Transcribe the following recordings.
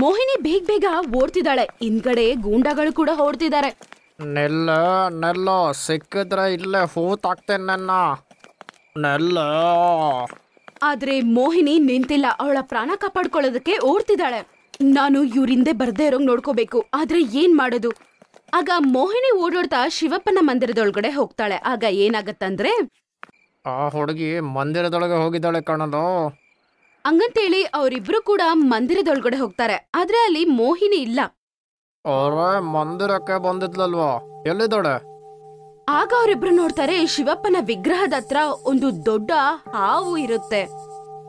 ಮೋಹಿನಿ ಬೇಗ ಬೇಗ ಓಡ್ತಿದ್ದಾಳೆ ಹಿಂದ್ಗಡೆ ಗೂಂಡಾಗಳು ಕೂಡ ಓಡ್ತಿದ್ದಾರೆ ನೆಲ್ಲ ನೆಲ್ಲ ಸಿಕ್ಕಿದ್ರೆ ಇಲ್ಲೇ ಹೂತಾಕ್ತೇನೆ ನನ್ನ ನೆಲ್ಲ ಆದ್ರೆ ಮೋಹಿನಿ ನಿಂತಿಲ್ಲ ಅವಳ ಪ್ರಾಣ ಕಾಪಾಡ್ಕೊಳ್ಳೋದಕ್ಕೆ ಓಡ್ತಿದ್ದಾಳೆ ನಾನು ಇವ್ರಿಂದೆ ಬರ್ದೇ ಇರೋಂಗ್ ನೋಡ್ಕೋಬೇಕು ಆದ್ರೆ ಏನ್ ಮಾಡೋದು ಆಗ ಮೋಹಿನಿ ಓಡಾಡ್ತಾ ಶಿವಪ್ಪನ ಮಂದಿರದೊಳಗಡೆ ಹೋಗ್ತಾಳೆ ಆಗ ಏನಾಗತ್ತಂದ್ರೆ ಆ ಹುಡುಗಿ ಮಂದಿರದೊಳಗೆ ಹೋಗಿದ್ದಾಳೆ ಕಣಲು ಹಂಗಂತೇಳಿ ಅವರಿಬ್ರು ಕೂಡ ಮಂದಿರದೊಳಗಡೆ ಹೋಗ್ತಾರೆ ಆದ್ರೆ ಅಲ್ಲಿ ಮೋಹಿನಿ ಇಲ್ಲ ಮಂದಿರಕ್ಕೆ ಬಂದಿದ್ಲಲ್ವಾ ಎಲ್ಲಿದ್ದಾಳೆ ಆಗ ಅವರಿಬ್ರು ನೋಡ್ತಾರೆ ಶಿವಪ್ಪನ ವಿಗ್ರಹದ ಹತ್ರ ಒಂದು ದೊಡ್ಡ ಹಾವು ಇರುತ್ತೆ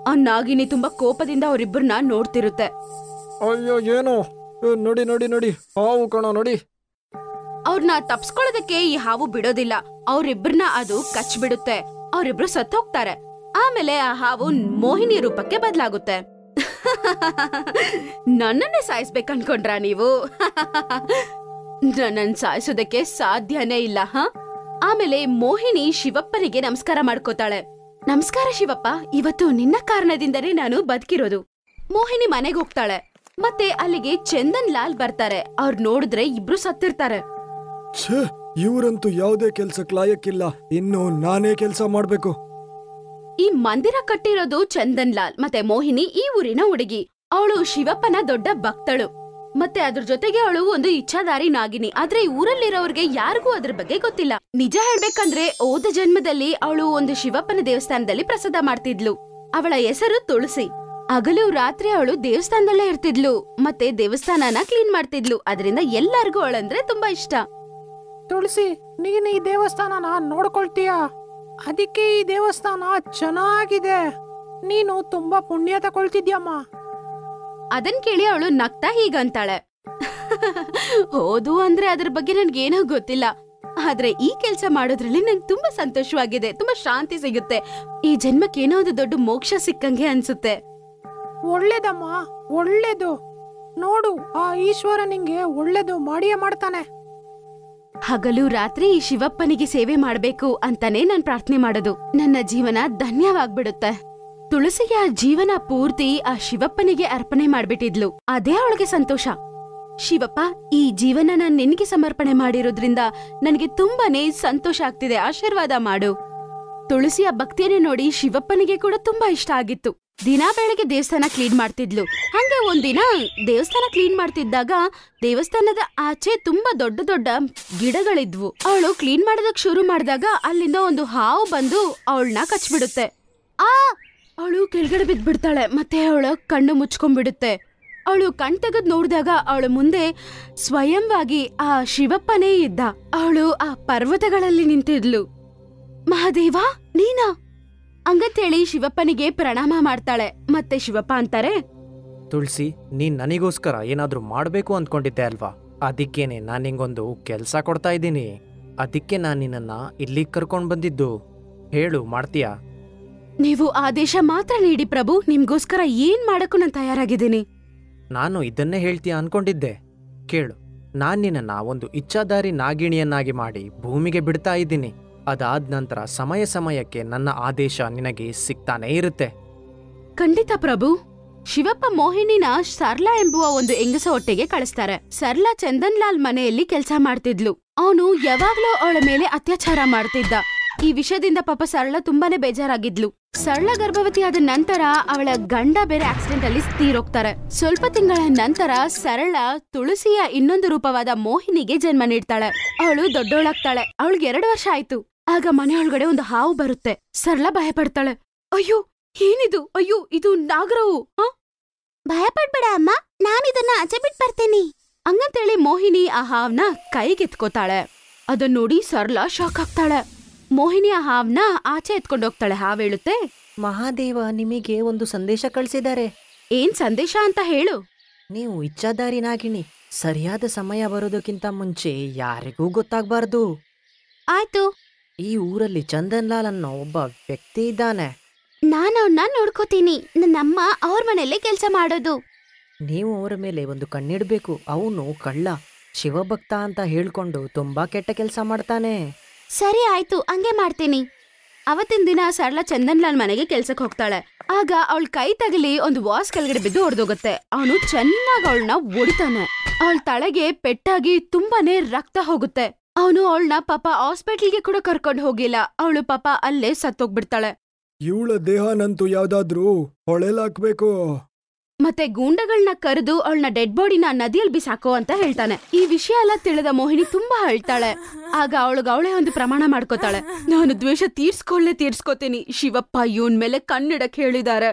ಆ ನಾಗಿನಿ ತುಂಬಾ ಕೋಪದಿಂದ ಅವರಿಬ್ಬರನ್ನ ನೋಡ್ತಿರುತ್ತೆ ಅಯ್ಯೋ ಏನು ನೋಡಿ ನೋಡಿ ನೋಡಿ ಹಾವು ಕಣೋ ನೋಡಿ ಅವ್ರನ್ನ ತಪ್ಸ್ಕೊಳ್ಳೋದಕ್ಕೆ ಈ ಹಾವು ಬಿಡೋದಿಲ್ಲ ಅವರಿಬ್ಬರನ್ನ ಅದು ಕಚ್ ಬಿಡುತ್ತೆ ಅವರಿಬ್ರು ಸತ್ತೋಗ್ತಾರೆ ಆಮೇಲೆ ಆ ಹಾವು ಮೋಹಿನಿ ರೂಪಕ್ಕೆ ಬದಲಾಗುತ್ತೆ ನನ್ನನ್ನೇ ಸಾಯಿಸ್ಬೇಕು ಅನ್ಕೊಂಡ್ರಾ ನೀವು ನನ್ನನ್ನು ಸಾಯಿಸೋದಕ್ಕೆ ಸಾಧ್ಯನೇ ಇಲ್ಲ ಹ ಆಮೇಲೆ ಮೋಹಿನಿ ಶಿವಪ್ಪನಿಗೆ ನಮಸ್ಕಾರ ಮಾಡ್ಕೋತಾಳೆ ನಮಸ್ಕಾರ ಶಿವಪ್ಪ ಇವತ್ತು ನಿನ್ನ ಕಾರಣದಿಂದನೇ ನಾನು ಬದುಕಿರೋದು ಮೋಹಿನಿ ಮನೆಗೆ ಹೋಗ್ತಾಳೆ ಮತ್ತೆ ಅಲ್ಲಿಗೆ ಚಂದನ್ ಲಾಲ್ ಬರ್ತಾರೆ ಅವ್ರು ನೋಡಿದ್ರೆ ಇಬ್ರು ಸತ್ತಿರ್ತಾರೆ ಇವರಂತೂ ಯಾವುದೇ ಕೆಲ್ಸಕ್ಕೆ ಲಾಯಕ್ಕಿಲ್ಲ ಇನ್ನು ನಾನೇ ಕೆಲಸ ಮಾಡ್ಬೇಕು ಈ ಮಂದಿರ ಕಟ್ಟಿರೋದು ಚಂದನ್ ಲಾಲ್ ಮತ್ತೆ ಮೋಹಿನಿ ಈ ಊರಿನ ಹುಡುಗಿ ಅವಳು ಶಿವಪ್ಪನ ದೊಡ್ಡ ಭಕ್ತಳು ಮತ್ತೆ ಅದ್ರ ಜೊತೆಗೆ ಅವಳು ಒಂದು ಇಚ್ಛಾದಾರಿ ನಾಗಿನಿ ಆದ್ರೆ ಊರಲ್ಲಿರೋರ್ಗೆ ಯಾರಿಗೂ ಅದ್ರ ಬಗ್ಗೆ ಗೊತ್ತಿಲ್ಲ ನಿಜ ಹೇಳ್ಬೇಕಂದ್ರೆ ಓದ ಜನ್ಮದಲ್ಲಿ ಅವಳು ಒಂದು ಶಿವಪ್ಪನ ದೇವಸ್ಥಾನದಲ್ಲಿ ಪ್ರಸಾದ ಮಾಡ್ತಿದ್ಲು ಅವಳ ಹೆಸರು ತುಳಸಿ ಹಗಲು ರಾತ್ರಿ ಅವಳು ದೇವಸ್ಥಾನದಲ್ಲೇ ಇರ್ತಿದ್ಲು ಮತ್ತೆ ದೇವಸ್ಥಾನನ ಕ್ಲೀನ್ ಮಾಡ್ತಿದ್ಲು ಅದರಿಂದ ಎಲ್ಲಾರ್ಗೂ ಅವಳಂದ್ರೆ ತುಂಬಾ ಇಷ್ಟ ತುಳಸಿ ನೀನ್ ಈ ದೇವಸ್ಥಾನನ ನೋಡ್ಕೊಳ್ತೀಯಾ ಅದಕ್ಕೆ ಈ ದೇವಸ್ಥಾನ ಚೆನ್ನಾಗಿದೆ ನೀನು ತುಂಬಾ ಪುಣ್ಯ ತಗೊಳ್ತಿದ್ಯಮ್ಮ ಅದನ್ ಕೇಳಿ ಅವಳು ನಗ್ತಾ ಹೀಗಂತಾಳೆ ಹೋದು ಅಂದ್ರೆ ಅದ್ರ ಬಗ್ಗೆ ಏನೋ ಗೊತ್ತಿಲ್ಲ ಆದ್ರೆ ಈ ಕೆಲಸ ಮಾಡೋದ್ರಲ್ಲಿ ನಂಗೆ ತುಂಬಾ ಸಂತೋಷವಾಗಿದೆ ತುಂಬಾ ಶಾಂತಿ ಸಿಗುತ್ತೆ ಈ ಜನ್ಮಕ್ಕೆ ಏನೋ ಒಂದು ದೊಡ್ಡ ಮೋಕ್ಷ ಸಿಕ್ಕಂಗೆ ಅನ್ಸುತ್ತೆ ಒಳ್ಳೇದಮ್ಮ ಒಳ್ಳೇದು ನೋಡು ಆ ಈಶ್ವರ ನಿಂಗೆ ಒಳ್ಳೇದು ಮಾಡಿಯೇ ಮಾಡ್ತಾನೆ ಹಗಲು ರಾತ್ರಿ ಈ ಶಿವಪ್ಪನಿಗೆ ಸೇವೆ ಮಾಡಬೇಕು ಅಂತಾನೆ ನಾನು ಪ್ರಾರ್ಥನೆ ಮಾಡೋದು ನನ್ನ ಜೀವನ ಧನ್ಯವಾಗ್ಬಿಡುತ್ತೆ ತುಳಸಿಯ ಜೀವನ ಪೂರ್ತಿ ಆ ಶಿವಪ್ಪನಿಗೆ ಅರ್ಪಣೆ ಮಾಡ್ಬಿಟ್ಟಿದ್ಲು ಅದೇ ಅವಳಿಗೆ ಸಂತೋಷ ಶಿವಪ್ಪ ಈ ಜೀವನ ನಾನು ನಿನಗೆ ಸಮರ್ಪಣೆ ಮಾಡಿರೋದ್ರಿಂದ ನನಗೆ ತುಂಬಾನೇ ಸಂತೋಷ ಆಗ್ತಿದೆ ಆಶೀರ್ವಾದ ಮಾಡು ತುಳಸಿಯ ಭಕ್ತಿಯನ್ನು ನೋಡಿ ಶಿವಪ್ಪನಿಗೆ ಕೂಡ ತುಂಬಾ ಇಷ್ಟ ಆಗಿತ್ತು ದಿನ ಬೆಳಗ್ಗೆ ದೇವಸ್ಥಾನ ಕ್ಲೀನ್ ಮಾಡ್ತಿದ್ಲು ಹಂಗೆ ಒಂದಿನ ದೇವಸ್ಥಾನ ಕ್ಲೀನ್ ಮಾಡ್ತಿದ್ದಾಗ ದೇವಸ್ಥಾನದ ಆಚೆ ತುಂಬಾ ದೊಡ್ಡ ದೊಡ್ಡ ಗಿಡಗಳಿದ್ವು ಅವಳು ಕ್ಲೀನ್ ಮಾಡೋದಕ್ ಶುರು ಮಾಡಿದಾಗ ಅಲ್ಲಿಂದ ಒಂದು ಹಾವು ಬಂದು ಅವಳನ್ನ ಕಚ್ಬಿಡುತ್ತೆ ಆ ಅವಳು ಕೆಳಗಡೆ ಬಿದ್ಬಿಡ್ತಾಳೆ ಮತ್ತೆ ಅವಳ ಕಣ್ಣು ಮುಚ್ಕೊಂಡ್ಬಿಡುತ್ತೆ ಅವಳು ಕಣ್ ತೆಗೆದ್ ನೋಡಿದಾಗ ಅವಳ ಮುಂದೆ ಸ್ವಯಂವಾಗಿ ಆ ಶಿವಪ್ಪನೇ ಇದ್ದ ಅವಳು ಆ ಪರ್ವತಗಳಲ್ಲಿ ನಿಂತಿದ್ಲು ಮಹಾದೇವ ನೀನಾ ಹಂಗಂತೇಳಿ ಶಿವಪ್ಪನಿಗೆ ಪ್ರಣಾಮ ಮಾಡ್ತಾಳೆ ಮತ್ತೆ ಶಿವಪ್ಪ ಅಂತಾರೆ ತುಳಸಿ ನೀನ್ ನನಗೋಸ್ಕರ ಏನಾದ್ರೂ ಮಾಡ್ಬೇಕು ಅಂದ್ಕೊಂಡಿದ್ದೆ ಅಲ್ವಾ ಅದಕ್ಕೇನೆ ನಾನ್ ನಿಂಗೊಂದು ಕೆಲ್ಸ ಕೊಡ್ತಾ ಇದ್ದೀನಿ ಅದಕ್ಕೆ ನಾನ್ ನಿನ್ನನ್ನ ಇಲ್ಲಿ ಕರ್ಕೊಂಡ್ ಬಂದಿದ್ದು ಹೇಳು ಮಾಡ್ತೀಯಾ ನೀವು ಆದೇಶ ಮಾತ್ರ ನೀಡಿ ಪ್ರಭು ನಿಮ್ಗೋಸ್ಕರ ಏನ್ ಮಾಡಕ್ಕೂ ನಾನು ತಯಾರಾಗಿದ್ದೀನಿ ನಾನು ಇದನ್ನೇ ಹೇಳ್ತೀಯ ಅನ್ಕೊಂಡಿದ್ದೆ ಕೇಳು ನಾನ್ ನಿನ್ನನ್ನ ಒಂದು ಇಚ್ಛಾದಾರಿ ನಾಗಿಣಿಯನ್ನಾಗಿ ಮಾಡಿ ಭೂಮಿಗೆ ಬಿಡ್ತಾ ಇದ್ದೀನಿ ಅದಾದ ನಂತರ ಸಮಯ ಸಮಯಕ್ಕೆ ನನ್ನ ಆದೇಶ ನಿನಗೆ ಸಿಗ್ತಾನೇ ಇರುತ್ತೆ ಖಂಡಿತ ಪ್ರಭು ಶಿವಪ್ಪ ಮೋಹಿನಿನ ಸರ್ಲಾ ಎಂಬುವ ಒಂದು ಹೆಂಗಸ ಹೊಟ್ಟೆಗೆ ಕಳಿಸ್ತಾರೆ ಸರ್ಲಾ ಚಂದನ್ ಲಾಲ್ ಮನೆಯಲ್ಲಿ ಕೆಲಸ ಮಾಡ್ತಿದ್ಲು ಅವನು ಯಾವಾಗ್ಲೂ ಅವಳ ಮೇಲೆ ಅತ್ಯಾಚಾರ ಮಾಡ್ತಿದ್ದ ಈ ವಿಷಯದಿಂದ ಪಾಪ ಸರಳ ತುಂಬಾನೇ ಬೇಜಾರಾಗಿದ್ಲು ಸರಳ ಗರ್ಭವತಿ ಆದ ನಂತರ ಅವಳ ಗಂಡ ಬೇರೆ ಆಕ್ಸಿಡೆಂಟ್ ಅಲ್ಲಿ ತೀರೋಗ್ತಾರೆ ಸ್ವಲ್ಪ ತಿಂಗಳ ನಂತರ ಸರಳ ತುಳಸಿಯ ಇನ್ನೊಂದು ರೂಪವಾದ ಮೋಹಿನಿಗೆ ಜನ್ಮ ನೀಡ್ತಾಳೆ ಅವಳು ದೊಡ್ಡವಳಾಗ್ತಾಳೆ ಅವಳಿಗೆ ಎರಡು ವರ್ಷ ಆಯ್ತು ಆಗ ಮನೆಯೊಳಗಡೆ ಒಂದು ಹಾವು ಬರುತ್ತೆ ಸರಳ ಭಯಪಡ್ತಾಳೆ ಅಯ್ಯೋ ಏನಿದು ಅಯ್ಯೋ ಇದು ನಾಗರವು ಭಯ ಅಮ್ಮ ನಾನಿದನ್ನ ಆಚೆ ಬಿಟ್ ಬರ್ತೇನೆ ಹಂಗಂತೇಳಿ ಮೋಹಿನಿ ಆ ಹಾವ್ನ ಕೈಗೆತ್ಕೋತಾಳೆ ಅದನ್ನ ನೋಡಿ ಸರಳ ಶಾಕ್ ಆಗ್ತಾಳೆ ಮೋಹಿನಿ ಆ ಹಾವ್ನ ಆಚೆ ಎತ್ಕೊಂಡೋಗ್ತಾಳೆ ಹಾವ್ ಹೇಳುತ್ತೆ ಮಹಾದೇವ ನಿಮಗೆ ಒಂದು ಸಂದೇಶ ಕಳಿಸಿದ್ದಾರೆ ಏನ್ ಸಂದೇಶ ಅಂತ ಹೇಳು ನೀವು ಇಚ್ಛಾದಾರಿ ನಾಗಿಣಿ ಸರಿಯಾದ ಸಮಯ ಬರೋದಕ್ಕಿಂತ ಮುಂಚೆ ಯಾರಿಗೂ ಗೊತ್ತಾಗ್ಬಾರ್ದು ಆಯ್ತು ಈ ಊರಲ್ಲಿ ಚಂದನ್ ಲಾಲ್ ಅನ್ನೋ ಒಬ್ಬ ವ್ಯಕ್ತಿ ಇದ್ದಾನೆ ನಾನು ಅವನ್ನ ನೋಡ್ಕೋತೀನಿ ನನ್ನಮ್ಮ ಅವ್ರ ಮನೆಯಲ್ಲೇ ಕೆಲಸ ಮಾಡೋದು ನೀವು ಅವರ ಮೇಲೆ ಒಂದು ಕಣ್ಣಿಡಬೇಕು ಅವನು ಕಳ್ಳ ಶಿವಭಕ್ತ ಅಂತ ಹೇಳ್ಕೊಂಡು ತುಂಬಾ ಕೆಟ್ಟ ಕೆಲಸ ಮಾಡ್ತಾನೆ ಸರಿ ಆಯ್ತು ಹಂಗೆ ಮಾಡ್ತೀನಿ ಅವತ್ತಿನ ದಿನ ಸರಳ ಚಂದನ್ಲಾಲ್ ಮನೆಗೆ ಕೆಲ್ಸಕ್ಕೆ ಹೋಗ್ತಾಳೆ ಆಗ ಅವಳ ಕೈ ತಗಲಿ ಒಂದು ವಾಸ್ ಕೆಳಗಡೆ ಬಿದ್ದು ಹೊಡೆದೋಗುತ್ತೆ ಅವನು ಚೆನ್ನಾಗಿ ಅವಳನ್ನ ಒಡಿತಾನೆ ಅವಳ ತಳೆಗೆ ಪೆಟ್ಟಾಗಿ ತುಂಬಾನೇ ರಕ್ತ ಹೋಗುತ್ತೆ ಅವನು ಅವಳನ್ನ ಪಾಪ ಹಾಸ್ಪಿಟಲ್ಗೆ ಕೂಡ ಕರ್ಕೊಂಡು ಹೋಗಿಲ್ಲ ಅವಳು ಪಾಪ ಅಲ್ಲೇ ಸತ್ತೋಗ್ಬಿಡ್ತಾಳೆ ಇವಳ ದೇಹನಂತೂ ಯಾವ್ದಾದ್ರೂ ಹೊಳೆಲಾಕ್ಬೇಕು ಮತ್ತೆ ಗೂಂಡಗಳನ್ನ ಕರೆದು ಅವಳನ್ನ ಡೆಡ್ ಬಾಡಿನ ನದಿಯಲ್ಲಿ ಬಿಸಾಕೋ ಅಂತ ಹೇಳ್ತಾನೆ ಈ ವಿಷಯ ಎಲ್ಲ ತಿಳಿದ ಮೋಹಿನಿ ತುಂಬಾ ಅಳ್ತಾಳೆ ಆಗ ಅವಳಿಗೆ ಅವಳೇ ಒಂದು ಪ್ರಮಾಣ ಮಾಡ್ಕೋತಾಳೆ ನಾನು ದ್ವೇಷ ತೀರ್ಸ್ಕೊಳ್ಳೆ ತೀರ್ಸ್ಕೋತೀನಿ ಶಿವಪ್ಪ ಇವನ್ ಮೇಲೆ ಕಣ್ಣಿಡಕ್ ಹೇಳಿದ್ದಾರೆ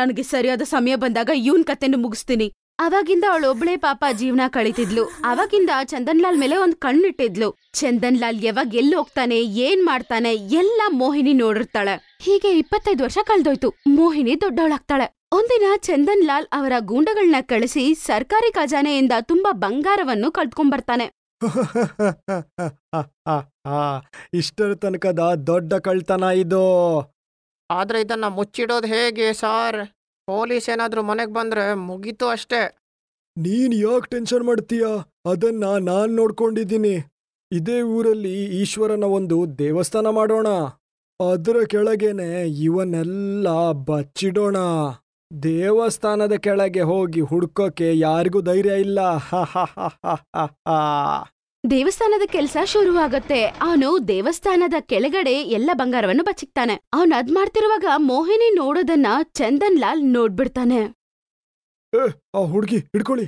ನನಗೆ ಸರಿಯಾದ ಸಮಯ ಬಂದಾಗ ಇವನ್ ಕತೆನ ಮುಗಿಸ್ತೀನಿ ಅವಾಗಿಂದ ಅವಳು ಒಬ್ಳೆ ಪಾಪ ಜೀವನ ಕಳೀತಿದ್ಲು ಅವಾಗಿಂದ ಚಂದನ್ ಲಾಲ್ ಮೇಲೆ ಒಂದ್ ಕಣ್ಣಿಟ್ಟಿದ್ಲು ಚಂದನ್ ಲಾಲ್ ಯಾವಾಗ ಎಲ್ಲಿ ಹೋಗ್ತಾನೆ ಏನ್ ಮಾಡ್ತಾನೆ ಎಲ್ಲ ಮೋಹಿನಿ ನೋಡಿರ್ತಾಳೆ ಹೀಗೆ ಇಪ್ಪತ್ತೈದು ವರ್ಷ ಕಳೆದೋಯ್ತು ಮೋಹಿನಿ ದೊಡ್ಡವಳಾಗ್ತಾಳೆ ಒಂದಿನ ಚಂದನ್ ಲಾಲ್ ಅವರ ಗೂಂಡಗಳನ್ನ ಕಳಿಸಿ ಸರ್ಕಾರಿ ಖಜಾನೆಯಿಂದ ತುಂಬಾ ಬಂಗಾರವನ್ನು ಬರ್ತಾನೆ ಇಷ್ಟರ ತನಕದ ದೊಡ್ಡ ಕಳ್ತನ ಇದು ಆದ್ರೆ ಇದನ್ನ ಮುಚ್ಚಿಡೋದು ಹೇಗೆ ಸಾರ್ ಪೊಲೀಸ್ ಏನಾದ್ರೂ ಮನೆಗೆ ಬಂದ್ರೆ ಮುಗೀತು ಅಷ್ಟೇ ನೀನ್ ಯಾಕೆ ಟೆನ್ಷನ್ ಮಾಡ್ತೀಯ ಅದನ್ನ ನಾನ್ ನೋಡ್ಕೊಂಡಿದ್ದೀನಿ ಇದೇ ಊರಲ್ಲಿ ಈಶ್ವರನ ಒಂದು ದೇವಸ್ಥಾನ ಮಾಡೋಣ ಅದರ ಕೆಳಗೇನೆ ಇವನ್ನೆಲ್ಲ ಬಚ್ಚಿಡೋಣ ದೇವಸ್ಥಾನದ ಕೆಳಗೆ ಹೋಗಿ ಹುಡ್ಕೋಕೆ ಯಾರಿಗೂ ಧೈರ್ಯ ಇಲ್ಲ ಹ ಹ ಹ ಹ ಹ ದೇವಸ್ಥಾನದ ಕೆಲಸ ಶುರುವಾಗತ್ತೆ ಅವನು ದೇವಸ್ಥಾನದ ಕೆಳಗಡೆ ಎಲ್ಲ ಬಂಗಾರವನ್ನು ಬಚ್ಚಿಕ್ತಾನೆ ಅವನು ಅದ್ ಮಾಡ್ತಿರುವಾಗ ಮೋಹಿನಿ ನೋಡೋದನ್ನ ಚಂದನ್ ಲಾಲ್ ನೋಡ್ಬಿಡ್ತಾನೆ ಹುಡುಗಿ ಹಿಡ್ಕೊಳ್ಳಿ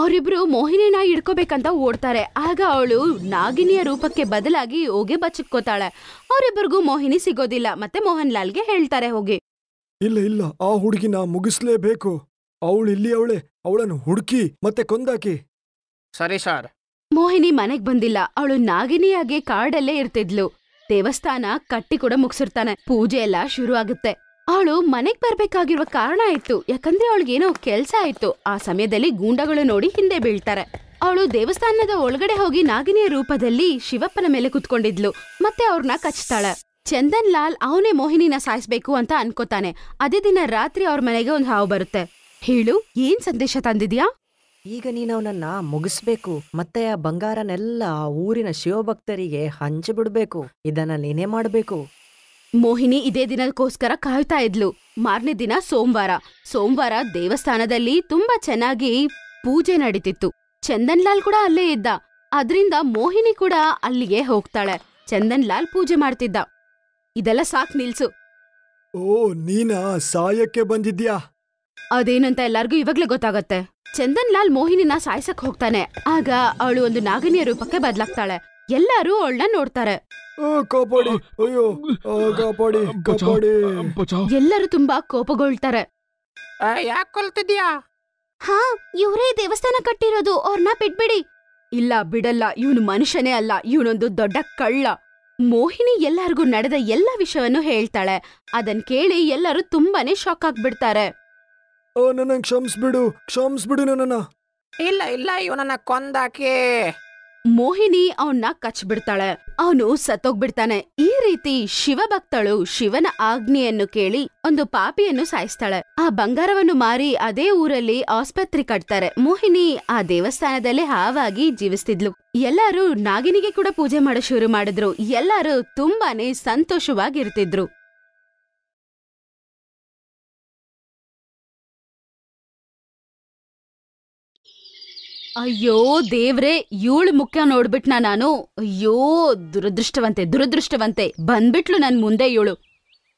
ಅವರಿಬ್ರು ಮೋಹಿನಿನ ಹಿಡ್ಕೋಬೇಕಂತ ಓಡ್ತಾರೆ ಆಗ ಅವಳು ನಾಗಿನಿಯ ರೂಪಕ್ಕೆ ಬದಲಾಗಿ ಹೋಗಿ ಬಚ್ಚಿಕ್ಕೋತಾಳೆ ಅವರಿಬ್ಬರಿಗೂ ಮೋಹಿನಿ ಸಿಗೋದಿಲ್ಲ ಮತ್ತೆ ಮೋಹನ್ ಲಾಲ್ಗೆ ಹೇಳ್ತಾರೆ ಹೋಗಿ ಇಲ್ಲ ಇಲ್ಲ ಆ ಹುಡುಗಿನ ಮುಗಿಸ್ಲೇಬೇಕು ಅವಳು ಇಲ್ಲಿ ಅವಳೆ ಅವಳನ್ನು ಹುಡುಕಿ ಮತ್ತೆ ಕೊಂದಾಕಿ ಸರಿ ಸಾರ್ ಮೋಹಿನಿ ಮನೆಗ್ ಬಂದಿಲ್ಲ ಅವಳು ನಾಗಿನಿಯಾಗಿ ಕಾಡಲ್ಲೇ ಇರ್ತಿದ್ಲು ದೇವಸ್ಥಾನ ಕಟ್ಟಿ ಕೂಡ ಮುಗಿಸಿರ್ತಾನೆ ಪೂಜೆ ಎಲ್ಲ ಶುರು ಆಗುತ್ತೆ ಅವಳು ಮನೆಗ್ ಬರ್ಬೇಕಾಗಿರುವ ಕಾರಣ ಆಯ್ತು ಯಾಕಂದ್ರೆ ಅವಳಿಗೇನೋ ಕೆಲ್ಸ ಆಯ್ತು ಆ ಸಮಯದಲ್ಲಿ ಗೂಂಡಗಳು ನೋಡಿ ಹಿಂದೆ ಬೀಳ್ತಾರೆ ಅವಳು ದೇವಸ್ಥಾನದ ಒಳಗಡೆ ಹೋಗಿ ನಾಗಿನಿಯ ರೂಪದಲ್ಲಿ ಶಿವಪ್ಪನ ಮೇಲೆ ಕುತ್ಕೊಂಡಿದ್ಲು ಮತ್ತೆ ಅವ್ರನ್ನ ಕಚ್ತಾಳೆ ಚಂದನ್ ಲಾಲ್ ಅವನೇ ಮೋಹಿನಿನ ಸಾಯಿಸ್ಬೇಕು ಅಂತ ಅನ್ಕೋತಾನೆ ಅದೇ ದಿನ ರಾತ್ರಿ ಅವ್ರ ಮನೆಗೆ ಒಂದು ಹಾವು ಬರುತ್ತೆ ಹೇಳು ಏನ್ ಸಂದೇಶ ತಂದಿದ್ಯಾ ಈಗ ನೀನು ಅವನನ್ನ ಮುಗಿಸ್ಬೇಕು ಮತ್ತೆ ಆ ಬಂಗಾರನೆಲ್ಲ ಆ ಊರಿನ ಶಿವಭಕ್ತರಿಗೆ ಬಿಡ್ಬೇಕು ಇದನ್ನ ನೀನೇ ಮಾಡ್ಬೇಕು ಮೋಹಿನಿ ಇದೇ ದಿನಕ್ಕೋಸ್ಕರ ಕಾಯ್ತಾ ಇದ್ಲು ಮಾರನೇ ದಿನ ಸೋಮವಾರ ಸೋಮವಾರ ದೇವಸ್ಥಾನದಲ್ಲಿ ತುಂಬಾ ಚೆನ್ನಾಗಿ ಪೂಜೆ ನಡೀತಿತ್ತು ಚಂದನ್ ಲಾಲ್ ಕೂಡ ಅಲ್ಲೇ ಇದ್ದ ಅದ್ರಿಂದ ಮೋಹಿನಿ ಕೂಡ ಅಲ್ಲಿಗೆ ಹೋಗ್ತಾಳೆ ಚಂದನ್ ಲಾಲ್ ಪೂಜೆ ಮಾಡ್ತಿದ್ದ ಇದೆಲ್ಲ ಸಾಕ್ ನಿಲ್ಸು ಓ ನೀನಾ ಸಾಯಕ್ಕೆ ಬಂದಿದ್ಯಾ ಅದೇನಂತ ಎಲ್ಲಾರ್ಗೂ ಇವಾಗ್ಲೇ ಗೊತ್ತಾಗತ್ತೆ ಚಂದನ್ ಲಾಲ್ ಮೋಹಿನಿನ ಸಾಯ್ಸಕ್ ಹೋಗ್ತಾನೆ ಆಗ ಅವಳು ಒಂದು ನಾಗಿನಿಯ ರೂಪಕ್ಕೆ ಬದಲಾಗ್ತಾಳೆ ಎಲ್ಲಾರು ಅವಳನ್ನ ನೋಡ್ತಾರೆ ಎಲ್ಲರೂ ತುಂಬಾ ಕೋಪಗೊಳ್ತಾರೆ ಹಾ ಇವರೇ ದೇವಸ್ಥಾನ ಕಟ್ಟಿರೋದು ಅವ್ರನ್ನ ಬಿಟ್ಬಿಡಿ ಇಲ್ಲ ಬಿಡಲ್ಲ ಇವನು ಮನುಷ್ಯನೇ ಅಲ್ಲ ಇವನೊಂದು ದೊಡ್ಡ ಕಳ್ಳ ಮೋಹಿನಿ ಎಲ್ಲರಿಗೂ ನಡೆದ ಎಲ್ಲ ವಿಷಯವನ್ನು ಹೇಳ್ತಾಳೆ ಅದನ್ ಕೇಳಿ ಎಲ್ಲರೂ ತುಂಬಾನೇ ಶಾಕ್ ಆಗ್ಬಿಡ್ತಾರೆ ನನ್ನ ಕ್ಷಮಿಸ್ಬಿಡು ಕ್ಷಮಿಸ್ಬಿಡು ನನ್ನ ಇಲ್ಲ ಇಲ್ಲ ಇವನನ್ನ ಕೊಂದಾಕೆ ಮೋಹಿನಿ ಅವನ್ನ ಕಚ್ಬಿಡ್ತಾಳೆ ಅವನು ಸತ್ತೋಗ್ಬಿಡ್ತಾನೆ ಈ ರೀತಿ ಶಿವಭಕ್ತಳು ಶಿವನ ಆಜ್ಞೆಯನ್ನು ಕೇಳಿ ಒಂದು ಪಾಪಿಯನ್ನು ಸಾಯಿಸ್ತಾಳೆ ಆ ಬಂಗಾರವನ್ನು ಮಾರಿ ಅದೇ ಊರಲ್ಲಿ ಆಸ್ಪತ್ರೆ ಕಟ್ತಾರೆ ಮೋಹಿನಿ ಆ ದೇವಸ್ಥಾನದಲ್ಲೇ ಹಾವಾಗಿ ಜೀವಿಸ್ತಿದ್ಲು ಎಲ್ಲರೂ ನಾಗಿನಿಗೆ ಕೂಡ ಪೂಜೆ ಮಾಡೋ ಶುರು ಮಾಡಿದ್ರು ಎಲ್ಲರೂ ತುಂಬಾನೇ ಸಂತೋಷವಾಗಿರ್ತಿದ್ರು ಅಯ್ಯೋ ದೇವ್ರೆ ಯೂಳು ಮುಖ್ಯ ನೋಡ್ಬಿಟ್ನ ನಾನು ಅಯ್ಯೋ ದುರದೃಷ್ಟವಂತೆ ದುರದೃಷ್ಟವಂತೆ ಬಂದ್ಬಿಟ್ಲು ನನ್ ಮುಂದೆ ಇವಳು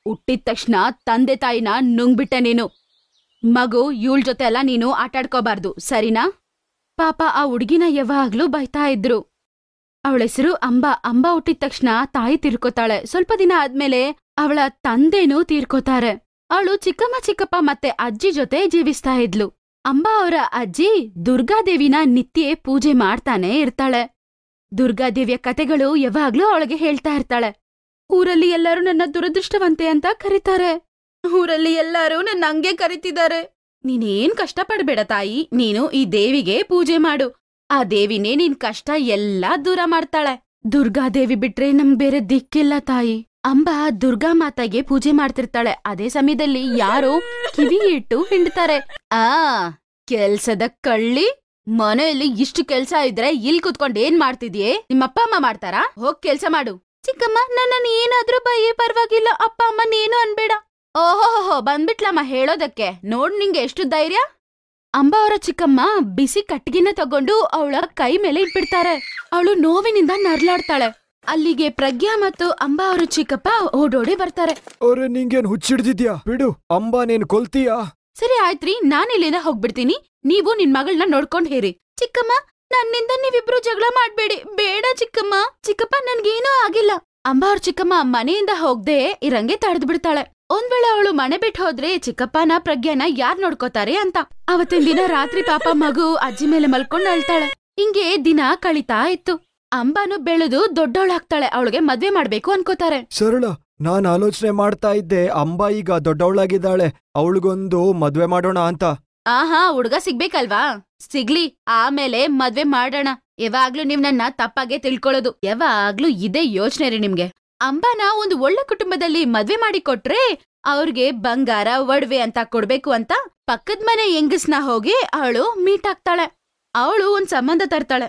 ಹುಟ್ಟಿದ ತಕ್ಷಣ ತಂದೆ ತಾಯಿನ ನುಂಗ್ಬಿಟ್ಟೆ ನೀನು ಮಗು ಇವಳ ಜೊತೆ ಎಲ್ಲ ನೀನು ಆಟಾಡ್ಕೋಬಾರ್ದು ಸರಿನಾ ಪಾಪ ಆ ಹುಡುಗಿನ ಯಾವಾಗ್ಲೂ ಬೈತಾ ಇದ್ರು ಅವಳ ಹೆಸರು ಅಂಬಾ ಅಂಬಾ ಹುಟ್ಟಿದ ತಕ್ಷಣ ತಾಯಿ ತೀರ್ಕೋತಾಳೆ ಸ್ವಲ್ಪ ದಿನ ಆದ್ಮೇಲೆ ಅವಳ ತಂದೆನೂ ತೀರ್ಕೋತಾರೆ ಅವಳು ಚಿಕ್ಕಮ್ಮ ಚಿಕ್ಕಪ್ಪ ಮತ್ತೆ ಅಜ್ಜಿ ಜೊತೆ ಜೀವಿಸ್ತಾ ಇದ್ಲು ಅಂಬಾ ಅವರ ಅಜ್ಜಿ ದುರ್ಗಾದೇವಿನ ನಿತ್ಯೇ ಪೂಜೆ ಮಾಡ್ತಾನೆ ಇರ್ತಾಳೆ ದುರ್ಗಾದೇವಿಯ ಕತೆಗಳು ಯಾವಾಗ್ಲೂ ಅವಳಿಗೆ ಹೇಳ್ತಾ ಇರ್ತಾಳೆ ಊರಲ್ಲಿ ಎಲ್ಲರೂ ನನ್ನ ದುರದೃಷ್ಟವಂತೆ ಅಂತ ಕರೀತಾರೆ ಊರಲ್ಲಿ ಎಲ್ಲರೂ ನನ್ನ ಹಂಗೆ ಕರಿತಿದ್ದಾರೆ ನೀನೇನ್ ಕಷ್ಟ ಪಡ್ಬೇಡ ತಾಯಿ ನೀನು ಈ ದೇವಿಗೆ ಪೂಜೆ ಮಾಡು ಆ ದೇವಿನೇ ನಿನ್ ಕಷ್ಟ ಎಲ್ಲಾ ದೂರ ಮಾಡ್ತಾಳೆ ದುರ್ಗಾದೇವಿ ಬಿಟ್ರೆ ನಮ್ ಬೇರೆ ದಿಕ್ಕಿಲ್ಲ ತಾಯಿ ಅಂಬಾ ದುರ್ಗಾ ಮಾತಾಗೆ ಪೂಜೆ ಮಾಡ್ತಿರ್ತಾಳೆ ಅದೇ ಸಮಯದಲ್ಲಿ ಯಾರೋ ಕಿವಿ ಇಟ್ಟು ಹಿಂಡ್ತಾರೆ ಆ ಕೆಲ್ಸದ ಕಳ್ಳಿ ಮನೆಯಲ್ಲಿ ಇಷ್ಟು ಕೆಲ್ಸ ಇದ್ರೆ ಇಲ್ಲಿ ಕುತ್ಕೊಂಡ್ ಏನ್ ಮಾಡ್ತಿದ್ಯೆ ನಿಮ್ಮ ಅಪ್ಪ ಅಮ್ಮ ಮಾಡ್ತಾರಾ ಹೋಗ್ ಕೆಲ್ಸ ಮಾಡು ಚಿಕ್ಕಮ್ಮ ನನ್ನ ಏನಾದ್ರೂ ಬಯ್ಯೇ ಪರವಾಗಿಲ್ಲ ಅಪ್ಪ ಅಮ್ಮ ನೀನು ಅನ್ಬೇಡ ಓಹೋ ಬಂದ್ಬಿಟ್ಲಮ್ಮ ಹೇಳೋದಕ್ಕೆ ನೋಡ್ ನಿಂಗೆ ಎಷ್ಟು ಧೈರ್ಯ ಅಂಬಾ ಅವರ ಚಿಕ್ಕಮ್ಮ ಬಿಸಿ ಕಟ್ಟಿಗೆನ ತಗೊಂಡು ಅವಳ ಕೈ ಮೇಲೆ ಇಟ್ಬಿಡ್ತಾರೆ ಅವಳು ನೋವಿನಿಂದ ನರ್ಲಾಡ್ತಾಳೆ ಅಲ್ಲಿಗೆ ಪ್ರಜ್ಞಾ ಮತ್ತು ಅಂಬಾ ಅವರು ಚಿಕ್ಕಪ್ಪ ಓಡೋಡಿ ಬರ್ತಾರೆ ಅವ್ರೆ ನಿಂಗೇನ್ ಹುಚ್ಚಿಡ್ದಿದ್ಯಾ ಬಿಡು ಅಂಬಾ ನೀನ್ ಕೊಲ್ತೀಯಾ ಸರಿ ಆಯ್ತ್ರಿ ನಾನ್ ಇಲ್ಲಿಂದ ಹೋಗ್ಬಿಡ್ತೀನಿ ನೀವು ನಿನ್ ಮಗಳನ್ನ ನೋಡ್ಕೊಂಡ್ ಹೇರಿ ಚಿಕ್ಕಮ್ಮ ನನ್ನಿಂದ ನೀವಿಬ್ರು ಜಗಳ ಮಾಡ್ಬೇಡಿ ಬೇಡ ಚಿಕ್ಕಮ್ಮ ಚಿಕ್ಕಪ್ಪ ನನ್ಗೇನೂ ಆಗಿಲ್ಲ ಅಂಬಾ ಅವ್ರ ಚಿಕ್ಕಮ್ಮ ಮನೆಯಿಂದ ಹೋಗ್ದೆ ಇರಂಗೆ ತಡೆದ್ ಬಿಡ್ತಾಳೆ ಒಂದ್ ವೇಳೆ ಅವಳು ಮನೆ ಬಿಟ್ಟು ಹೋದ್ರೆ ಚಿಕ್ಕಪ್ಪನ ಪ್ರಜ್ಞಾನ ಯಾರ್ ನೋಡ್ಕೋತಾರೆ ಅಂತ ಅವತ್ತಿನ ದಿನ ರಾತ್ರಿ ಪಾಪ ಮಗು ಅಜ್ಜಿ ಮೇಲೆ ಮಲ್ಕೊಂಡ್ ಅಳ್ತಾಳೆ ಹಿಂಗೆ ದಿನ ಕಳೀತಾ ಇತ್ತು ಅಂಬಾನು ಬೆಳೆದು ದೊಡ್ಡವಳಾಗ್ತಾಳೆ ಅವಳಿಗೆ ಮದ್ವೆ ಮಾಡ್ಬೇಕು ಅನ್ಕೋತಾರೆ ಸರಳ ನಾನ್ ಆಲೋಚನೆ ಮಾಡ್ತಾ ಇದ್ದೆ ಅಂಬಾ ಈಗ ದೊಡ್ಡವಳಾಗಿದ್ದಾಳೆ ಅವಳಿಗೊಂದು ಮದ್ವೆ ಮಾಡೋಣ ಅಂತ ಆಹಾ ಹುಡ್ಗ ಸಿಗ್ಬೇಕಲ್ವಾ ಸಿಗ್ಲಿ ಆಮೇಲೆ ಮದ್ವೆ ಮಾಡೋಣ ಯಾವಾಗ್ಲೂ ನಿಮ್ ನನ್ನ ತಪ್ಪಾಗೆ ತಿಳ್ಕೊಳ್ಳೋದು ಯಾವಾಗ್ಲೂ ಇದೇ ಯೋಚನೆ ರೀ ನಿಮ್ಗೆ ಅಂಬಾನ ಒಂದು ಒಳ್ಳೆ ಕುಟುಂಬದಲ್ಲಿ ಮದ್ವೆ ಮಾಡಿ ಕೊಟ್ರೆ ಅವ್ರಿಗೆ ಬಂಗಾರ ಒಡ್ವೆ ಅಂತ ಕೊಡ್ಬೇಕು ಅಂತ ಪಕ್ಕದ ಮನೆ ಹೆಂಗಸ್ನ ಹೋಗಿ ಅವಳು ಮೀಟ್ ಆಗ್ತಾಳೆ ಅವಳು ಒಂದ್ ಸಂಬಂಧ ತರ್ತಾಳೆ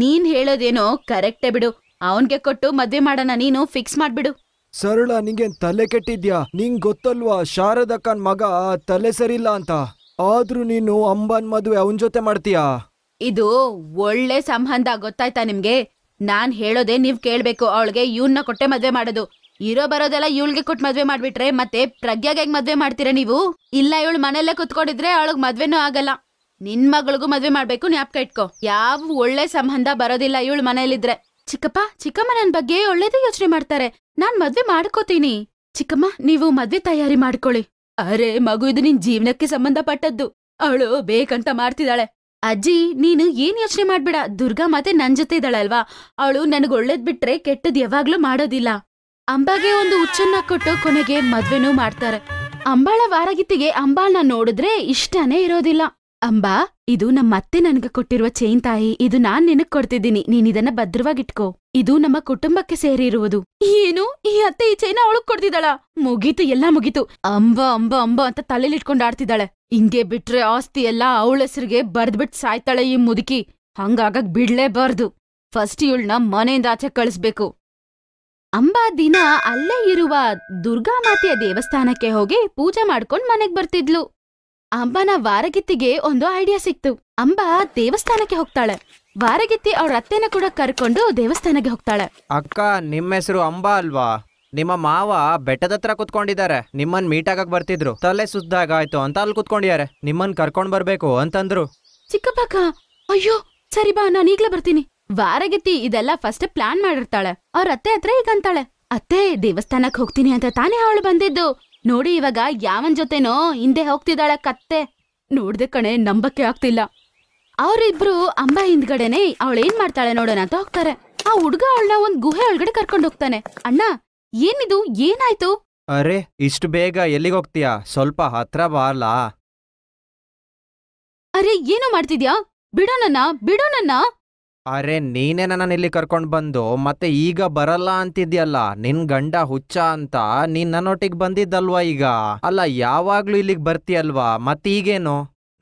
ನೀನ್ ಹೇಳೋದೇನೋ ಕರೆಕ್ಟೇ ಬಿಡು ಅವನ್ಗೆ ಕೊಟ್ಟು ಮದ್ವೆ ಮಾಡೋಣ ನೀನು ಫಿಕ್ಸ್ ಮಾಡ್ಬಿಡು ಸರಳ ನಿಂಗೇನ್ ತಲೆ ಕೆಟ್ಟಿದ್ಯಾ ನಿಂಗ್ ಗೊತ್ತಲ್ವಾ ಶಾರದಾ ಮಗ ತಲೆ ಸರಿಲ್ಲ ಅಂತ ಆದ್ರೂ ನೀನು ಅಂಬನ್ ಮದುವೆ ಅವನ್ ಜೊತೆ ಮಾಡ್ತೀಯಾ ಇದು ಒಳ್ಳೆ ಸಂಬಂಧ ಗೊತ್ತಾಯ್ತಾ ನಿಮ್ಗೆ ನಾನ್ ಹೇಳೋದೇ ನೀವ್ ಕೇಳ್ಬೇಕು ಅವಳಿಗೆ ಇವ್ನ ಕೊಟ್ಟೆ ಮದ್ವೆ ಮಾಡೋದು ಇರೋ ಬರೋದೆಲ್ಲ ಇವಳಿಗೆ ಕೊಟ್ಟು ಮದ್ವೆ ಮಾಡ್ಬಿಟ್ರೆ ಮತ್ತೆ ಪ್ರಜ್ಞಾಗ ಹೆಂಗ್ ಮದ್ವೆ ಮಾಡ್ತೀರಾ ನೀವು ಇಲ್ಲ ಇವಳು ಮನೆಯಲ್ಲೇ ಕುತ್ಕೊಂಡಿದ್ರೆ ಅವಳಗ್ ಮದ್ವೆನೂ ಆಗಲ್ಲ ನಿನ್ ಮಗಳಿಗೂ ಮದ್ವೆ ಮಾಡ್ಬೇಕು ನ್ಯಾಪ್ಕ ಇಟ್ಕೋ ಯಾವ ಒಳ್ಳೆ ಸಂಬಂಧ ಬರೋದಿಲ್ಲ ಇವಳು ಮನೇಲಿದ್ರೆ ಚಿಕ್ಕಪ್ಪ ಚಿಕ್ಕಮ್ಮ ನನ್ ಬಗ್ಗೆ ಒಳ್ಳೇದೇ ಯೋಚನೆ ಮಾಡ್ತಾರೆ ನಾನ್ ಮದ್ವೆ ಮಾಡ್ಕೋತೀನಿ ಚಿಕ್ಕಮ್ಮ ನೀವು ಮದ್ವೆ ತಯಾರಿ ಮಾಡ್ಕೊಳ್ಳಿ ಅರೆ ಮಗು ಇದು ನಿನ್ ಜೀವನಕ್ಕೆ ಸಂಬಂಧಪಟ್ಟದ್ದು ಅವಳು ಬೇಕಂತ ಮಾಡ್ತಿದ್ದಾಳೆ ಅಜ್ಜಿ ನೀನು ಏನ್ ಯೋಚನೆ ಮಾಡ್ಬೇಡ ದುರ್ಗಾ ಮತ್ತೆ ನನ್ ಜೊತೆ ಇದ್ದಾಳಲ್ವಾ ಅವಳು ನನಗ್ ಒಳ್ಳೇದ್ ಬಿಟ್ರೆ ಕೆಟ್ಟದ್ ಯಾವಾಗ್ಲೂ ಮಾಡೋದಿಲ್ಲ ಅಂಬಾಗೆ ಒಂದು ಹುಚ್ಚನ್ನ ಕೊಟ್ಟು ಕೊನೆಗೆ ಮದ್ವೆನೂ ಮಾಡ್ತಾರೆ ಅಂಬಾಳ ವಾರಗಿತ್ತಿಗೆ ಅಂಬಾಳ್ನ ನೋಡಿದ್ರೆ ಇಷ್ಟನೇ ಇರೋದಿಲ್ಲ ಅಂಬಾ ಇದು ನಮ್ಮತ್ತೆ ನನಗೆ ಕೊಟ್ಟಿರುವ ಚೈನ್ ತಾಯಿ ಇದು ನಾನ್ ನಿನಗ್ ಕೊಡ್ತಿದ್ದೀನಿ ನೀನಿದನ್ನ ಭದ್ರವಾಗಿಟ್ಕೋ ಇದು ನಮ್ಮ ಕುಟುಂಬಕ್ಕೆ ಸೇರಿರುವುದು ಏನು ಈ ಅತ್ತೆ ಈ ಚೈನ ಅವಳಗ್ ಕೊಡ್ತಿದ್ದಾಳ ಮುಗೀತು ಎಲ್ಲಾ ಮುಗೀತು ಅಂಬ ಅಂಬ ಅಂಬ ಅಂತ ತಲೆಲಿಟ್ಕೊಂಡು ಆಡ್ತಿದ್ದಾಳೆ ಹಿಂಗೆ ಬಿಟ್ರೆ ಆಸ್ತಿ ಎಲ್ಲಾ ಅವಳ ಹೆಸರಿಗೆ ಬರ್ದ್ಬಿಟ್ ಸಾಯ್ತಾಳೆ ಈ ಮುದುಕಿ ಹಂಗಾಗಕ್ ಬಿಡ್ಲೇಬಾರ್ದು ಫಸ್ಟ್ ಇವಳನ್ನ ಮನೆಯಿಂದ ಆಚೆ ಕಳಿಸ್ಬೇಕು ಅಂಬಾ ದಿನ ಅಲ್ಲೇ ಇರುವ ದುರ್ಗಾಮಾತೆಯ ದೇವಸ್ಥಾನಕ್ಕೆ ಹೋಗಿ ಪೂಜೆ ಮಾಡ್ಕೊಂಡ್ ಮನೆಗ್ ಬರ್ತಿದ್ಲು ಅಂಬನ ವಾರಗಿತ್ತಿಗೆ ಒಂದು ಐಡಿಯಾ ಸಿಕ್ತು ಅಂಬ ದೇವಸ್ಥಾನಕ್ಕೆ ಹೋಗ್ತಾಳೆ ವಾರಗಿತ್ತಿ ಅವ್ರ ಅತ್ತೆನ ಕೂಡ ಕರ್ಕೊಂಡು ದೇವಸ್ಥಾನಕ್ಕೆ ಹೋಗ್ತಾಳೆ ಅಕ್ಕ ನಿಮ್ಮ ಹೆಸರು ಅಂಬಾ ಅಲ್ವಾ ನಿಮ್ಮ ಮಾವ ಬೆಟ್ಟದತ್ರ ಹತ್ರ ಕುತ್ಕೊಂಡಿದ್ದಾರೆ ನಿಮ್ಮನ್ ಮೀಟ್ ಆಗಕ್ ಬರ್ತಿದ್ರು ತಲೆ ಸುದ್ದಾಗ ಆಯ್ತು ಅಂತ ಅಲ್ಲಿ ಕುತ್ಕೊಂಡಿದ್ದಾರೆ ನಿಮ್ಮನ್ ಕರ್ಕೊಂಡ್ ಬರ್ಬೇಕು ಅಂತಂದ್ರು ಚಿಕ್ಕಪ್ಪಕ್ಕ ಅಯ್ಯೋ ಸರಿ ಬಾ ನಾನು ಈಗ್ಲೇ ಬರ್ತೀನಿ ವಾರಗಿತ್ತಿ ಇದೆಲ್ಲ ಫಸ್ಟ್ ಪ್ಲಾನ್ ಮಾಡಿರ್ತಾಳೆ ಅವ್ರ ಅತ್ತೆ ಹತ್ರ ಈಗ ಅಂತಾಳೆ ಅತ್ತೆ ದೇವಸ್ಥಾನಕ್ ಹೋಗ್ತೀನಿ ಅಂತ ತಾನೇ ಅವಳು ಬಂದಿದ್ದು ನೋಡಿ ಇವಾಗ ಯಾವನ್ ಜೊತೆನೋ ಹಿಂದೆ ಹೋಗ್ತಿದ್ದಾಳ ಕತ್ತೆ ನೋಡ್ದೆ ಕಣೆ ನಂಬಕ್ಕೆ ಆಗ್ತಿಲ್ಲ ಅವರಿಬ್ರು ಅಂಬ ಹಿಂದ್ಗಡೆನೆ ಅವಳೇನ್ ಮಾಡ್ತಾಳೆ ನೋಡೋಣ ಅಂತ ಹೋಗ್ತಾರೆ ಆ ಹುಡ್ಗ ಅವಳನ್ನ ಒಂದ್ ಗುಹೆ ಒಳಗಡೆ ಕರ್ಕೊಂಡು ಹೋಗ್ತಾನೆ ಅಣ್ಣ ಏನಿದು ಏನಾಯ್ತು ಅರೆ ಇಷ್ಟು ಬೇಗ ಎಲ್ಲಿಗೆ ಹೋಗ್ತೀಯಾ ಸ್ವಲ್ಪ ಹತ್ರ ಬಾರ್ಲ ಅರೆ ಏನು ಮಾಡ್ತಿದ್ಯಾ ಬಿಡೋನನ್ನ ಬಿಡೋನನ್ನ ಅರೆ ನೀನೇ ನನ್ನ ಇಲ್ಲಿ ಕರ್ಕೊಂಡು ಬಂದು ಮತ್ತೆ ಈಗ ಬರಲ್ಲ ಅಂತಿದ್ಯಲ್ಲ ನಿನ್ ಗಂಡ ಹುಚ್ಚ ಅಂತ ನೀನ್ ನನ್ನೊಟ್ಟಿಗೆ ಬಂದಿದ್ದಲ್ವಾ ಈಗ ಅಲ್ಲ ಯಾವಾಗ್ಲೂ ಇಲ್ಲಿಗೆ ಬರ್ತೀಯಲ್ವಾ ಮತ್ತೀಗೇನು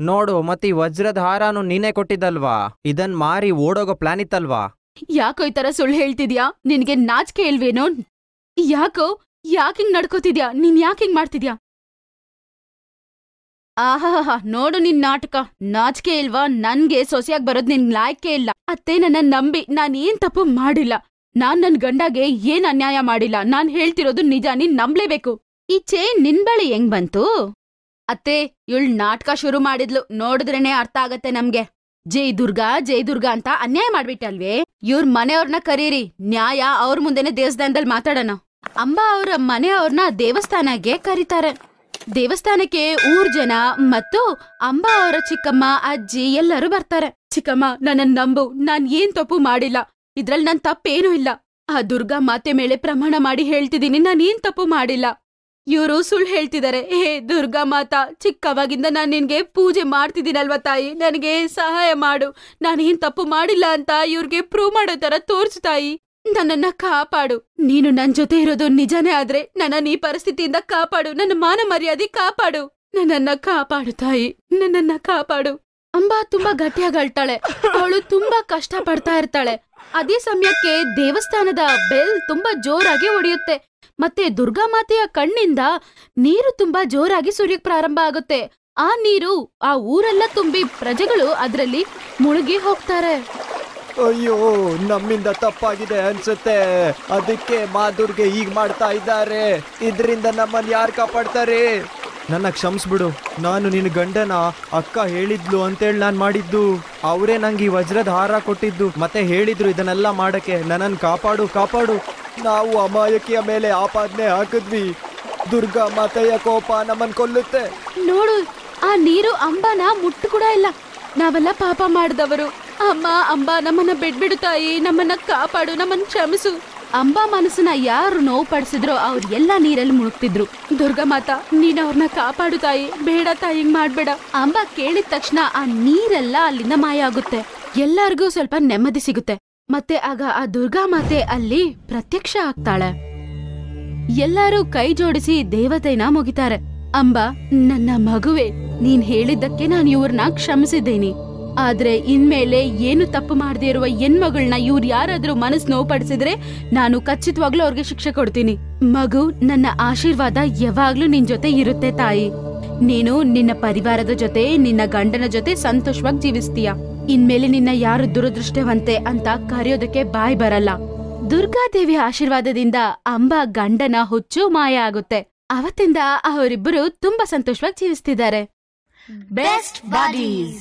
ನೋಡು ಮತ್ತೆ ಈ ವಜ್ರದ ಹಾರಾನು ನೀನೇ ಕೊಟ್ಟಿದ್ದಲ್ವಾ ಇದನ್ ಮಾರಿ ಓಡೋಗೋ ಪ್ಲಾನ್ ಇತ್ತಲ್ವಾ ಯಾಕೋ ಈ ತರ ಸುಳ್ಳು ಹೇಳ್ತಿದ್ಯಾ ನಿನ್ಗೆ ನಾಚಿಕೆ ಇಲ್ವೇನೋ ಯಾಕೋ ಯಾಕಿಂಗ್ ನಡ್ಕೋತಿದ್ಯಾ ನೀನ್ ಯಾಕಿಂಗ್ ಮಾಡ್ತಿದ್ಯಾ ಆಹಾಹಾ ನೋಡು ನಿನ್ ನಾಟಕ ನಾಚಿಕೆ ಇಲ್ವಾ ನನ್ಗೆ ಸೊಸೆಯಾಗಿ ಬರೋದ್ ನಿನ್ ಲಾಯ್ಕೆ ಇಲ್ಲ ಅತ್ತೆ ನನ್ನ ನಂಬಿ ನಾನ್ ಏನ್ ತಪ್ಪು ಮಾಡಿಲ್ಲ ನಾನ್ ನನ್ ಗಂಡಗೆ ಏನ್ ಅನ್ಯಾಯ ಮಾಡಿಲ್ಲ ನಾನ್ ಹೇಳ್ತಿರೋದು ನಿಜ ನೀನ್ ನಂಬ್ಲೇಬೇಕು ಈ ಚೇನ್ ನಿನ್ ಬಳಿ ಹೆಂಗ್ ಬಂತು ಅತ್ತೆ ಇವಳ್ ನಾಟಕ ಶುರು ಮಾಡಿದ್ಲು ನೋಡಿದ್ರೇನೆ ಅರ್ಥ ಆಗತ್ತೆ ನಮ್ಗೆ ಜೈ ದುರ್ಗಾ ಜೈ ದುರ್ಗಾ ಅಂತ ಅನ್ಯಾಯ ಮಾಡ್ಬಿಟ್ಟಲ್ವೇ ಇವ್ರ ಮನೆಯವ್ರನ್ನ ಕರೀರಿ ನ್ಯಾಯ ಅವ್ರ ಮುಂದೆನೆ ದೇವಸ್ಥಾನದಲ್ಲಿ ಮಾತಾಡೋಣ ಅಂಬಾ ಅವ್ರ ಮನೆಯವ್ರನ್ನ ದೇವಸ್ಥಾನಕ್ಕೆ ಕರೀತಾರೆ ದೇವಸ್ಥಾನಕ್ಕೆ ಊರ್ ಜನ ಮತ್ತು ಅಂಬಾ ಅವರ ಚಿಕ್ಕಮ್ಮ ಅಜ್ಜಿ ಎಲ್ಲರೂ ಬರ್ತಾರೆ ಚಿಕ್ಕಮ್ಮ ನನ್ನ ನಂಬು ನಾನ್ ಏನ್ ತಪ್ಪು ಮಾಡಿಲ್ಲ ಇದ್ರಲ್ಲಿ ನನ್ ತಪ್ಪೇನೂ ಇಲ್ಲ ಆ ದುರ್ಗಾ ಮಾತೆ ಮೇಲೆ ಪ್ರಮಾಣ ಮಾಡಿ ಹೇಳ್ತಿದ್ದೀನಿ ನಾನು ಏನ್ ತಪ್ಪು ಮಾಡಿಲ್ಲ ಇವರು ಸುಳ್ಳು ಹೇಳ್ತಿದ್ದಾರೆ ಹೇ ದುರ್ಗಾ ಮಾತಾ ಚಿಕ್ಕವಾಗಿಂದ ನಾನು ನಿನ್ಗೆ ಪೂಜೆ ಮಾಡ್ತಿದ್ದೀನಲ್ವ ತಾಯಿ ನನಗೆ ಸಹಾಯ ಮಾಡು ನಾನೇನ್ ತಪ್ಪು ಮಾಡಿಲ್ಲ ಅಂತ ಇವ್ರಿಗೆ ಪ್ರೂವ್ ಮಾಡೋ ತರ ತೋರ್ಸು ತಾಯಿ ನನ್ನನ್ನ ಕಾಪಾಡು ನೀನು ನನ್ ಜೊತೆ ಇರೋದು ನಿಜನೇ ಆದ್ರೆ ನನ್ನ ಈ ಪರಿಸ್ಥಿತಿಯಿಂದ ಕಾಪಾಡು ನನ್ನ ಮಾನ ಮರ್ಯಾದೆ ಕಾಪಾಡು ನನ್ನನ್ನ ಕಾಪಾಡು ತಾಯಿ ನನ್ನನ್ನ ಕಾಪಾಡು ಅಂಬಾ ತುಂಬಾ ಗಟ್ಟಿಯಾಗಿ ಅಳ್ತಾಳೆ ಅವಳು ತುಂಬಾ ಕಷ್ಟ ಪಡ್ತಾ ಇರ್ತಾಳೆ ಅದೇ ಸಮಯಕ್ಕೆ ದೇವಸ್ಥಾನದ ಬೆಲ್ ತುಂಬಾ ಜೋರಾಗಿ ಒಡೆಯುತ್ತೆ ಮತ್ತೆ ದುರ್ಗಾ ಮಾತೆಯ ಕಣ್ಣಿಂದ ನೀರು ತುಂಬಾ ಜೋರಾಗಿ ಸುರಿಯಕ್ ಪ್ರಾರಂಭ ಆಗುತ್ತೆ ಆ ನೀರು ಆ ಊರೆಲ್ಲ ತುಂಬಿ ಪ್ರಜೆಗಳು ಅದರಲ್ಲಿ ಮುಳುಗಿ ಹೋಗ್ತಾರೆ ಅಯ್ಯೋ ನಮ್ಮಿಂದ ತಪ್ಪಾಗಿದೆ ಅನ್ಸುತ್ತೆ ಅದಕ್ಕೆ ದುರ್ಗೆ ಈಗ ಮಾಡ್ತಾ ಇದ್ದಾರೆ ಇದರಿಂದ ನಮ್ಮನ್ನ ಯಾರು ಕಾಪಾಡ್ತಾರೆ ನನ್ನ ಕ್ಷಮಿಸ್ಬಿಡು ನಾನು ನಿನ್ನ ಗಂಡನ ಅಕ್ಕ ಹೇಳಿದ್ಲು ಅಂತೇಳಿ ನಾನು ಮಾಡಿದ್ದು ಅವರೇ ನಂಗೆ ಈ ವಜ್ರದ ಹಾರ ಕೊಟ್ಟಿದ್ದು ಮತ್ತೆ ಹೇಳಿದ್ರು ಇದನ್ನೆಲ್ಲ ಮಾಡಕ್ಕೆ ನನ್ನನ್ನು ಕಾಪಾಡು ಕಾಪಾಡು ನಾವು ಅಮಾಯಕಿಯ ಮೇಲೆ ಆಪಾದನೆ ಹಾಕಿದ್ವಿ ದುರ್ಗಾ ಮಾತೆಯ ಕೋಪ ನಮ್ಮನ್ ಕೊಲ್ಲುತ್ತೆ ನೋಡು ಆ ನೀರು ಅಂಬನ ಮುಟ್ಟು ಕೂಡ ಇಲ್ಲ ನಾವೆಲ್ಲ ಪಾಪ ಮಾಡಿದವರು ಅಮ್ಮ ಅಂಬಾ ನಮ್ಮನ್ನ ಬಿಡ್ಬಿಡು ತಾಯಿ ನಮ್ಮನ್ನ ಕಾಪಾಡು ನಮ್ಮನ್ನ ಕ್ಷಮಿಸು ಅಂಬಾ ಮನಸ್ಸನ್ನ ಯಾರು ನೋವು ಪಡಿಸಿದ್ರೋ ಅವ್ರ ಎಲ್ಲ ನೀರಲ್ಲಿ ಮುಳುಗ್ತಿದ್ರು ದುರ್ಗಾ ನೀನ್ ಅವ್ರನ್ನ ಕಾಪಾಡು ತಾಯಿ ಬೇಡ ತಾಯಿ ಮಾಡ್ಬೇಡ ಅಂಬಾ ಕೇಳಿದ ತಕ್ಷಣ ಆ ನೀರೆಲ್ಲ ಅಲ್ಲಿಂದ ಮಾಯ ಆಗುತ್ತೆ ಎಲ್ಲಾರ್ಗೂ ಸ್ವಲ್ಪ ನೆಮ್ಮದಿ ಸಿಗುತ್ತೆ ಮತ್ತೆ ಆಗ ಆ ದುರ್ಗಾ ಮಾತೆ ಅಲ್ಲಿ ಪ್ರತ್ಯಕ್ಷ ಆಗ್ತಾಳೆ ಎಲ್ಲಾರು ಕೈ ಜೋಡಿಸಿ ದೇವತೆನ ಮುಗಿತಾರೆ ಅಂಬಾ ನನ್ನ ಮಗುವೆ ನೀನ್ ಹೇಳಿದ್ದಕ್ಕೆ ನಾನು ಇವ್ರನ್ನ ಕ್ಷಮಿಸಿದ್ದೇನೆ ಆದ್ರೆ ಇನ್ಮೇಲೆ ಏನು ತಪ್ಪು ಮಾಡದೇ ಇರುವ ಹೆಣ್ಮಗಳನ್ನ ಇವ್ರು ಯಾರಾದ್ರೂ ಮನಸ್ಸು ಪಡಿಸಿದ್ರೆ ನಾನು ಖಚಿತವಾಗ್ಲೂ ಅವ್ರಿಗೆ ಶಿಕ್ಷೆ ಕೊಡ್ತೀನಿ ಮಗು ನನ್ನ ಆಶೀರ್ವಾದ ಯಾವಾಗ್ಲೂ ನಿನ್ ಜೊತೆ ಇರುತ್ತೆ ತಾಯಿ ನೀನು ನಿನ್ನ ಪರಿವಾರದ ಜೊತೆ ನಿನ್ನ ಗಂಡನ ಜೊತೆ ಸಂತೋಷವಾಗಿ ಜೀವಿಸ್ತೀಯ ಇನ್ಮೇಲೆ ನಿನ್ನ ಯಾರು ದುರದೃಷ್ಟವಂತೆ ಅಂತ ಕರೆಯೋದಕ್ಕೆ ಬಾಯ್ ಬರಲ್ಲ ದುರ್ಗಾದೇವಿ ಆಶೀರ್ವಾದದಿಂದ ಅಂಬ ಗಂಡನ ಹುಚ್ಚು ಮಾಯ ಆಗುತ್ತೆ ಅವತ್ತಿಂದ ಅವರಿಬ್ಬರು ತುಂಬಾ ಸಂತೋಷವಾಗಿ ಜೀವಿಸ್ತಿದ್ದಾರೆ ಬೆಸ್ಟ್ ಬಾಡೀಸ್